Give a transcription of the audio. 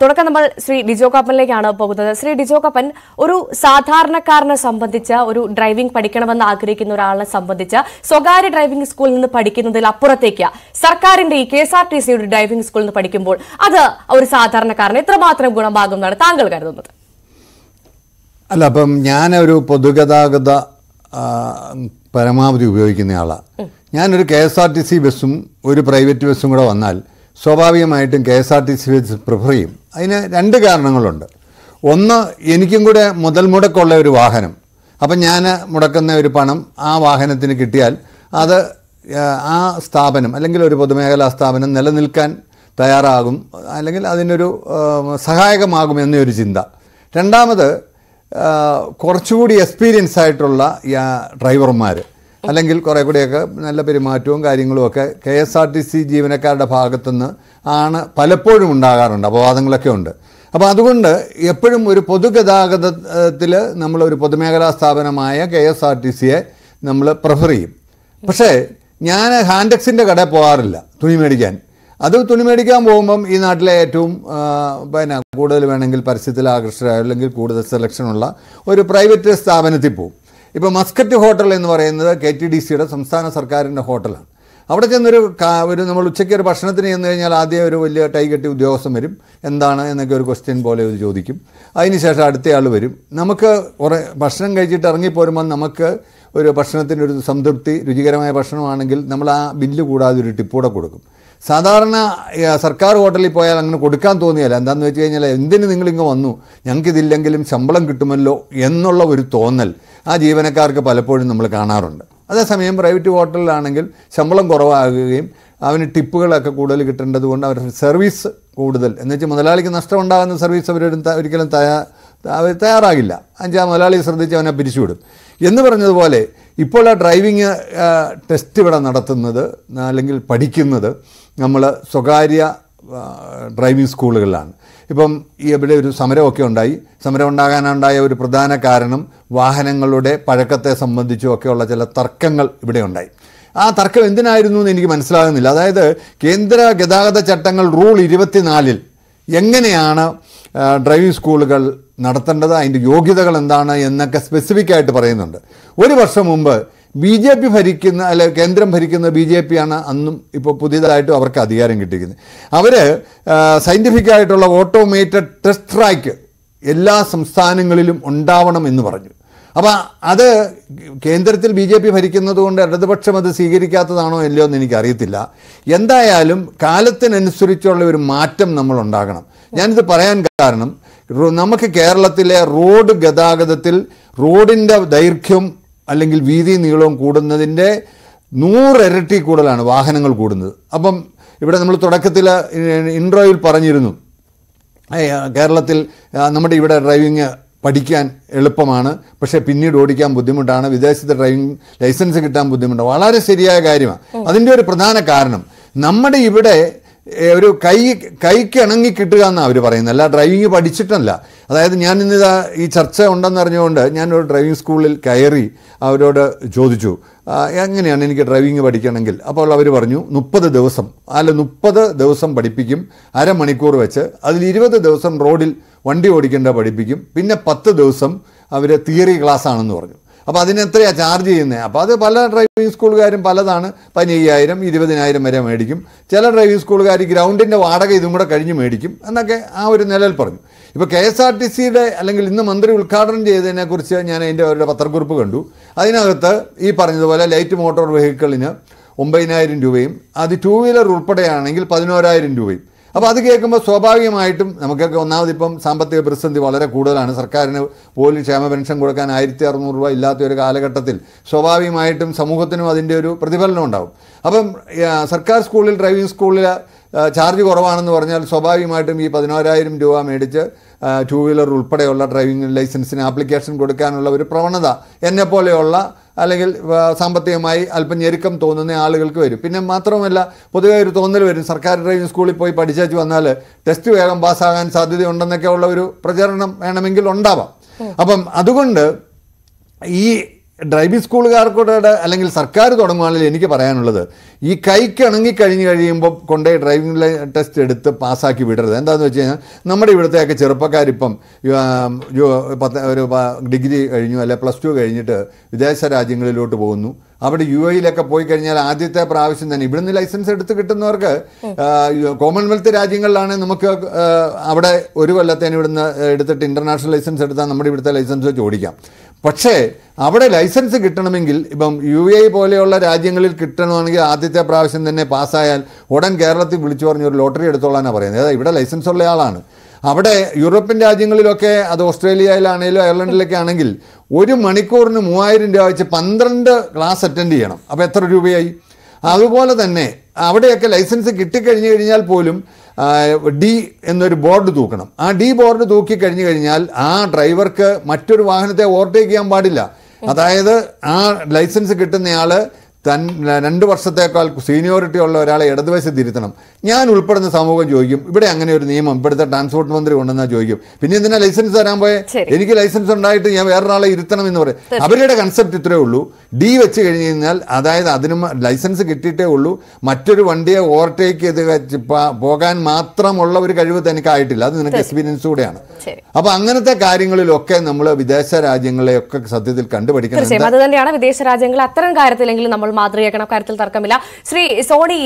തുടക്കം നമ്മൾ ശ്രീ ഡിജോ കപ്പനിലേക്കാണ് പോകുന്നത് ശ്രീ ഡിജോ കപ്പൻ ഒരു സാധാരണക്കാരനെ സംബന്ധിച്ച് ഒരു ഡ്രൈവിംഗ് പഠിക്കണമെന്ന് ആഗ്രഹിക്കുന്ന ഒരാളെ സംബന്ധിച്ച് സ്വകാര്യ ഡ്രൈവിംഗ് സ്കൂളിൽ നിന്ന് പഠിക്കുന്നതിൽ അപ്പുറത്തേക്ക് സർക്കാരിന്റെ ഈ കെ എസ് ആർ ടി സിയുടെ ഡ്രൈവിംഗ് സ്കൂളിൽ നിന്ന് പഠിക്കുമ്പോൾ അത് ഒരു സാധാരണക്കാരന് എത്രമാത്രം ഗുണമാകുമെന്നാണ് താങ്കൾ കരുതുന്നത് അല്ല അപ്പം ഞാനൊരു പൊതുഗതാഗത പരമാവധി ഉപയോഗിക്കുന്നയാളാണ് ഞാനൊരു K S R T C ബസ്സും ഒരു പ്രൈവറ്റ് ബസ്സും കൂടെ വന്നാൽ സ്വാഭാവികമായിട്ടും K S R T C വെച്ച് പ്രിഫർ ചെയ്യും അതിന് രണ്ട് കാരണങ്ങളുണ്ട് ഒന്ന് എനിക്കും കൂടെ മുതൽ മുടക്കുള്ള ഒരു വാഹനം അപ്പം ഞാൻ മുടക്കുന്ന ഒരു പണം ആ വാഹനത്തിന് കിട്ടിയാൽ അത് ആ സ്ഥാപനം അല്ലെങ്കിൽ ഒരു പൊതുമേഖലാ സ്ഥാപനം നിലനിൽക്കാൻ തയ്യാറാകും അല്ലെങ്കിൽ അതിനൊരു സഹായകമാകും എന്നൊരു ചിന്ത രണ്ടാമത് കുറച്ചുകൂടി എക്സ്പീരിയൻസ് ആയിട്ടുള്ള ഡ്രൈവർമാർ അല്ലെങ്കിൽ കുറേ കൂടിയൊക്കെ നല്ല പെരുമാറ്റവും കാര്യങ്ങളും ഒക്കെ K S R T C ജീവനക്കാരുടെ ഭാഗത്തുനിന്ന് ആണ് പലപ്പോഴും ഉണ്ടാകാറുണ്ട് അപവാദങ്ങളൊക്കെ ഉണ്ട് അപ്പോൾ അതുകൊണ്ട് എപ്പോഴും ഒരു പൊതുഗതാഗതത്തിൽ നമ്മളൊരു പൊതുമേഖലാ സ്ഥാപനമായ കെ എസ് ആർ ടി സിയെ നമ്മൾ പ്രിഫർ ചെയ്യും പക്ഷേ ഞാൻ ഹാൻഡെക്സിൻ്റെ കടയിൽ പോകാറില്ല തുണി മേടിക്കാൻ അത് തുണി മേടിക്കാൻ പോകുമ്പം ഈ നാട്ടിലെ ഏറ്റവും പിന്നെ കൂടുതൽ വേണമെങ്കിൽ പരസ്യത്തിൽ ആകർഷകരായ അല്ലെങ്കിൽ കൂടുതൽ സെലക്ഷനുള്ള ഒരു പ്രൈവറ്റ് സ്ഥാപനത്തിൽ പോകും ഇപ്പോൾ മസ്കറ്റ് ഹോട്ടൽ എന്ന് പറയുന്നത് കെ ടി ഡി സിയുടെ സംസ്ഥാന സർക്കാരിൻ്റെ ഹോട്ടലാണ് അവിടെ ചെന്നൊരു ഒരു നമ്മൾ ഉച്ചയ്ക്ക് ഒരു ഭക്ഷണത്തിന് ചെന്ന് കഴിഞ്ഞാൽ ആദ്യം ഒരു വലിയ ടൈ കെട്ടി ഉദ്യോഗസ്ഥൻ വരും എന്താണ് എന്നൊക്കെ ഒരു ക്വസ്റ്റ്യൻ പോലെ ഇത് ചോദിക്കും അതിനുശേഷം അടുത്തയാൾ വരും നമുക്ക് കുറേ ഭക്ഷണം കഴിച്ചിട്ട് ഇറങ്ങിപ്പോരുമ്പോൾ നമുക്ക് ഒരു ഭക്ഷണത്തിൻ്റെ ഒരു സംതൃപ്തി രുചികരമായ ഭക്ഷണമാണെങ്കിൽ നമ്മൾ ആ ബില്ല് കൂടാതെ ഒരു ടിപ്പൂടെ കൊടുക്കും സാധാരണ സർക്കാർ ഹോട്ടലിൽ പോയാൽ അങ്ങനെ കൊടുക്കാൻ തോന്നിയല്ല എന്താണെന്ന് വെച്ച് കഴിഞ്ഞാൽ എന്തിന് നിങ്ങളിങ്ങ് വന്നു ഞങ്ങൾക്കിതില്ലെങ്കിലും ശമ്പളം കിട്ടുമല്ലോ എന്നുള്ള ഒരു തോന്നൽ ആ ജീവനക്കാർക്ക് പലപ്പോഴും നമ്മൾ കാണാറുണ്ട് അതേസമയം പ്രൈവറ്റ് ഹോട്ടലിലാണെങ്കിൽ ശമ്പളം കുറവാകുകയും അവന് ടിപ്പുകളൊക്കെ കൂടുതൽ കിട്ടേണ്ടത് കൊണ്ട് അവരുടെ സർവീസ് കൂടുതൽ എന്ന് വെച്ചാൽ മുതലാളിക്ക് നഷ്ടമുണ്ടാകുന്ന സർവീസ് അവരൊരു ഒരിക്കലും തയ്യാ അവർ തയ്യാറാകില്ല അഞ്ചാ മുതലാളി ശ്രദ്ധിച്ച് അവനെ പിരിച്ചുവിടും എന്ന് പറഞ്ഞതുപോലെ ഇപ്പോൾ ആ ഡ്രൈവിംഗ് ടെസ്റ്റ് ഇവിടെ നടത്തുന്നത് അല്ലെങ്കിൽ പഠിക്കുന്നത് നമ്മൾ സ്വകാര്യ ഡ്രൈവിംഗ് സ്കൂളുകളിലാണ് ഇപ്പം ഇവിടെ ഒരു സമരമൊക്കെ ഉണ്ടായി സമരം ഉണ്ടാകാനുണ്ടായ ഒരു പ്രധാന കാരണം വാഹനങ്ങളുടെ പഴക്കത്തെ സംബന്ധിച്ചും ഒക്കെയുള്ള ചില തർക്കങ്ങൾ ഇവിടെ ഉണ്ടായി ആ തർക്കം എന്തിനായിരുന്നു എന്ന് എനിക്ക് മനസ്സിലാകുന്നില്ല അതായത് കേന്ദ്ര ഗതാഗത ചട്ടങ്ങൾ റൂൾ ഇരുപത്തിനാലിൽ എങ്ങനെയാണ് ഡ്രൈവിംഗ് സ്കൂളുകൾ നടത്തേണ്ടത് അതിൻ്റെ യോഗ്യതകൾ എന്താണ് എന്നൊക്കെ സ്പെസിഫിക് ആയിട്ട് പറയുന്നുണ്ട് ഒരു വർഷം മുമ്പ് ബി ജെ പി ഭരിക്കുന്ന അല്ലെ കേന്ദ്രം ഭരിക്കുന്ന ബി ജെ ആണ് അന്നും ഇപ്പോൾ പുതിയതായിട്ടും അവർക്ക് അധികാരം കിട്ടിയിരിക്കുന്നത് അവർ ആയിട്ടുള്ള ഓട്ടോമേറ്റഡ് ടെസ്റ്റ് ട്രാക്ക് എല്ലാ സംസ്ഥാനങ്ങളിലും ഉണ്ടാവണം എന്ന് പറഞ്ഞു അപ്പോൾ അത് കേന്ദ്രത്തിൽ ബി ജെ പി ഭരിക്കുന്നതുകൊണ്ട് ഇടതുപക്ഷം അത് സ്വീകരിക്കാത്തതാണോ ഇല്ലയോ എന്ന് എനിക്കറിയത്തില്ല എന്തായാലും കാലത്തിനനുസരിച്ചുള്ള ഒരു മാറ്റം നമ്മൾ ഉണ്ടാകണം ഞാനിത് പറയാൻ കാരണം നമുക്ക് കേരളത്തിലെ റോഡ് ഗതാഗതത്തിൽ റോഡിൻ്റെ ദൈർഘ്യം അല്ലെങ്കിൽ വീതി നീളവും കൂടുന്നതിൻ്റെ നൂറിരട്ടി കൂടുതലാണ് വാഹനങ്ങൾ കൂടുന്നത് അപ്പം ഇവിടെ നമ്മൾ തുടക്കത്തിൽ ഇൻട്രോയിൽ പറഞ്ഞിരുന്നു കേരളത്തിൽ നമ്മുടെ ഇവിടെ ഡ്രൈവിങ് പഠിക്കാൻ എളുപ്പമാണ് പക്ഷേ പിന്നീട് ഓടിക്കാൻ ബുദ്ധിമുട്ടാണ് വിദേശത്തെ ഡ്രൈവിംഗ് ലൈസൻസ് കിട്ടാൻ ബുദ്ധിമുട്ടാണ് വളരെ ശരിയായ കാര്യമാണ് അതിൻ്റെ ഒരു പ്രധാന കാരണം നമ്മുടെ ഇവിടെ ഒരു കൈ കൈക്ക് ഇണങ്ങി കിട്ടുക എന്നാണ് അവർ പറയുന്നത് അല്ല ഡ്രൈവിംഗ് പഠിച്ചിട്ടല്ല അതായത് ഞാൻ ഇന്നിതാ ഈ ചർച്ച ഉണ്ടെന്നറിഞ്ഞുകൊണ്ട് ഞാനൊരു ഡ്രൈവിംഗ് സ്കൂളിൽ കയറി അവരോട് ചോദിച്ചു എങ്ങനെയാണ് എനിക്ക് ഡ്രൈവിംഗ് പഠിക്കണമെങ്കിൽ അപ്പോൾ അവർ പറഞ്ഞു മുപ്പത് ദിവസം അല്ല മുപ്പത് ദിവസം പഠിപ്പിക്കും അരമണിക്കൂർ വെച്ച് അതിൽ ഇരുപത് ദിവസം റോഡിൽ വണ്ടി ഓടിക്കേണ്ട പഠിപ്പിക്കും പിന്നെ പത്ത് ദിവസം അവർ തിയറി ക്ലാസ് ആണെന്ന് പറഞ്ഞു അപ്പോൾ അതിന് എത്രയാണ് ചാർജ് ചെയ്യുന്നത് അപ്പോൾ അത് പല ഡ്രൈവിംഗ് സ്കൂളുകാരും പലതാണ് പതിനയ്യായിരം ഇരുപതിനായിരം വരെ മേടിക്കും ചില ഡ്രൈവിംഗ് സ്കൂളുകാർ ഗ്രൗണ്ടിൻ്റെ വാടക ഇതും കൂടെ കഴിഞ്ഞ് മേടിക്കും എന്നൊക്കെ ആ ഒരു നിലയിൽ പറഞ്ഞു ഇപ്പോൾ കെ എസ് ആർ ടി സിയുടെ അല്ലെങ്കിൽ ഇന്ന് മന്ത്രി ഉദ്ഘാടനം ചെയ്തതിനെക്കുറിച്ച് ഞാൻ അതിൻ്റെ ഒരു പത്രക്കുറിപ്പ് കണ്ടു അതിനകത്ത് ഈ പറഞ്ഞതുപോലെ ലൈറ്റ് മോട്ടോർ വെഹിക്കിളിന് ഒമ്പതിനായിരം രൂപയും അത് ടു വീലർ ഉൾപ്പെടെയാണെങ്കിൽ പതിനോരായിരം രൂപയും അപ്പോൾ അത് കേൾക്കുമ്പോൾ സ്വാഭാവികമായിട്ടും നമുക്കൊക്കെ ഒന്നാമത് ഇപ്പം സാമ്പത്തിക പ്രതിസന്ധി വളരെ കൂടുതലാണ് സർക്കാരിന് പോലും ക്ഷേമ പെൻഷൻ കൊടുക്കാൻ ആയിരത്തി അറുന്നൂറ് രൂപ ഇല്ലാത്ത ഒരു കാലഘട്ടത്തിൽ സ്വാഭാവികമായിട്ടും സമൂഹത്തിനും അതിൻ്റെ ഒരു പ്രതിഫലനം ഉണ്ടാവും അപ്പം സർക്കാർ സ്കൂളിൽ ഡ്രൈവിംഗ് സ്കൂളിൽ ചാർജ് കുറവാണെന്ന് പറഞ്ഞാൽ സ്വാഭാവികമായിട്ടും ഈ പതിനോരായിരം രൂപ മേടിച്ച് ടു വീലർ ഉൾപ്പെടെയുള്ള ഡ്രൈവിംഗ് ലൈസൻസിന് ആപ്ലിക്കേഷൻ കൊടുക്കാനുള്ള ഒരു പ്രവണത എന്നെപ്പോലെയുള്ള അല്ലെങ്കിൽ സാമ്പത്തികമായി അല്പം ഞെരുക്കം തോന്നുന്ന ആളുകൾക്ക് വരും പിന്നെ മാത്രമല്ല പൊതുവേ ഒരു തോന്നൽ വരും സർക്കാർ ഡ്രൈവിംഗ് സ്കൂളിൽ പോയി പഠിച്ചു വന്നാൽ ടെസ്റ്റ് വേഗം പാസ്സാകാൻ സാധ്യതയുണ്ടെന്നൊക്കെ ഉള്ള ഒരു പ്രചരണം വേണമെങ്കിൽ ഉണ്ടാവാം അപ്പം അതുകൊണ്ട് ഈ ഡ്രൈവിംഗ് സ്കൂളുകാർക്കോട് അല്ലെങ്കിൽ സർക്കാർ തുടങ്ങുകയാണെങ്കിൽ എനിക്ക് പറയാനുള്ളത് ഈ ഇണങ്ങി കഴിഞ്ഞ് കഴിയുമ്പോൾ കൊണ്ടേ ഡ്രൈവിംഗ് ടെസ്റ്റ് എടുത്ത് പാസ്സാക്കി വിടരുത് എന്താണെന്ന് വെച്ച് കഴിഞ്ഞാൽ നമ്മുടെ ഇവിടുത്തെയൊക്കെ ചെറുപ്പക്കാരിപ്പം പത്ത് ഒരു ഡിഗ്രി കഴിഞ്ഞു അല്ലെ പ്ലസ് ടു കഴിഞ്ഞിട്ട് വിദേശ രാജ്യങ്ങളിലോട്ട് പോകുന്നു അവിടെ യു എയിലൊക്കെ പോയി കഴിഞ്ഞാൽ ആദ്യത്തെ പ്രാവശ്യം തന്നെ ഇവിടുന്ന് ലൈസൻസ് എടുത്ത് കിട്ടുന്നവർക്ക് കോമൺവെൽത്ത് രാജ്യങ്ങളിലാണ് നമുക്ക് അവിടെ ഒരു കൊല്ലത്തേന് ഇവിടുന്ന് എടുത്തിട്ട് ഇൻ്റർനാഷണൽ ലൈസൻസ് എടുത്താൽ നമ്മുടെ ഇവിടുത്തെ ലൈസൻസ് ഓടിക്കാം പക്ഷേ അവിടെ ലൈസൻസ് കിട്ടണമെങ്കിൽ ഇപ്പം യു എ പോലെയുള്ള രാജ്യങ്ങളിൽ കിട്ടണമെങ്കിൽ ആദ്യത്തെ പ്രാവശ്യം തന്നെ പാസ്സായാൽ ഉടൻ കേരളത്തിൽ വിളിച്ചു പറഞ്ഞ് ഒരു ലോട്ടറി എടുത്തോളാനാണ് പറയുന്നത് അതായത് ഇവിടെ ലൈസൻസ് ഉള്ള ആളാണ് അവിടെ യൂറോപ്യൻ രാജ്യങ്ങളിലൊക്കെ അത് ഓസ്ട്രേലിയയിലാണെങ്കിലും അയർലൻഡിലൊക്കെ ആണെങ്കിൽ ഒരു മണിക്കൂറിന് മൂവായിരം രൂപ വെച്ച് പന്ത്രണ്ട് ക്ലാസ് അറ്റൻഡ് ചെയ്യണം അപ്പോൾ എത്ര രൂപയായി അതുപോലെ തന്നെ അവിടെയൊക്കെ ലൈസൻസ് കിട്ടിക്കഴിഞ്ഞു കഴിഞ്ഞാൽ പോലും ഡി എന്നൊരു ബോർഡ് തൂക്കണം ആ ഡി ബോർഡ് തൂക്കി കഴിഞ്ഞു കഴിഞ്ഞാൽ ആ ഡ്രൈവർക്ക് മറ്റൊരു വാഹനത്തെ ഓവർടേക്ക് ചെയ്യാൻ പാടില്ല അതായത് ആ ലൈസൻസ് കിട്ടുന്നയാൾ തൻ രണ്ട് വർഷത്തേക്കാൾ സീനിയോറിറ്റി ഉള്ള ഒരാളെ ഇടതുവശത്ത് തിരുത്തണം ഞാൻ ഉൾപ്പെടുന്ന സമൂഹം ചോദിക്കും ഇവിടെ അങ്ങനെ ഒരു നിയമം ഇവിടുത്തെ ട്രാൻസ്പോർട്ട് മന്ത്രി ഉണ്ടെന്നാ ചോദിക്കും പിന്നെ എന്തിനാ ലൈസൻസ് തരാൻ പോയെ എനിക്ക് ലൈസൻസ് ഉണ്ടായിട്ട് ഞാൻ വേറൊരാളെ ഇരുത്തണം എന്ന് പറയും അവരുടെ കൺസെപ്റ്റ് ഇത്രയേ ഉള്ളൂ ഡി വെച്ച് കഴിഞ്ഞ് കഴിഞ്ഞാൽ അതായത് അതിന് ലൈസൻസ് കിട്ടിയിട്ടേ ഉള്ളൂ മറ്റൊരു വണ്ടിയെ ഓവർടേക്ക് ചെയ്ത് പോകാൻ മാത്രമുള്ള ഒരു കഴിവ് തനിക്കായിട്ടില്ല അത് നിനക്ക് എക്സ്പീരിയൻസ് കൂടെയാണ് അപ്പൊ അങ്ങനത്തെ കാര്യങ്ങളിലൊക്കെ നമ്മൾ വിദേശ രാജ്യങ്ങളെയൊക്കെ സത്യത്തിൽ കണ്ടുപഠിക്കണം അത് തന്നെയാണ് വിദേശ രാജ്യങ്ങൾ അത്തരം കാര്യത്തിലെങ്കിലും നമ്മൾ മാതൃകയാക്കണം കാര്യത്തിൽ തർക്കമില്ല ശ്രീ സോണി